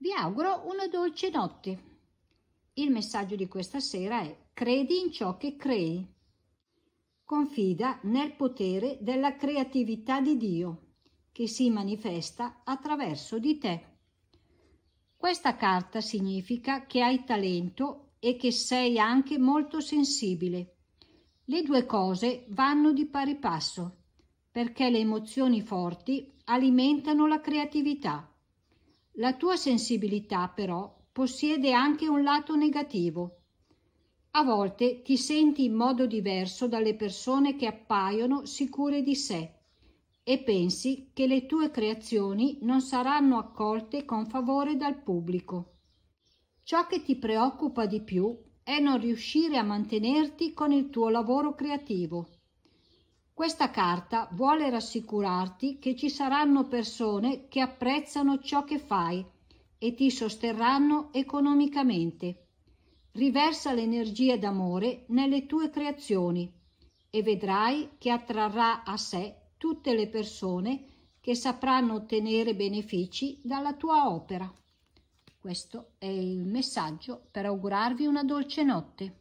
Vi auguro una dolce notte. Il messaggio di questa sera è credi in ciò che crei. Confida nel potere della creatività di Dio che si manifesta attraverso di te. Questa carta significa che hai talento e che sei anche molto sensibile. Le due cose vanno di pari passo, perché le emozioni forti alimentano la creatività. La tua sensibilità però possiede anche un lato negativo. A volte ti senti in modo diverso dalle persone che appaiono sicure di sé e pensi che le tue creazioni non saranno accolte con favore dal pubblico. Ciò che ti preoccupa di più è non riuscire a mantenerti con il tuo lavoro creativo. Questa carta vuole rassicurarti che ci saranno persone che apprezzano ciò che fai e ti sosterranno economicamente. Riversa l'energia d'amore nelle tue creazioni e vedrai che attrarrà a sé tutte le persone che sapranno ottenere benefici dalla tua opera. Questo è il messaggio per augurarvi una dolce notte.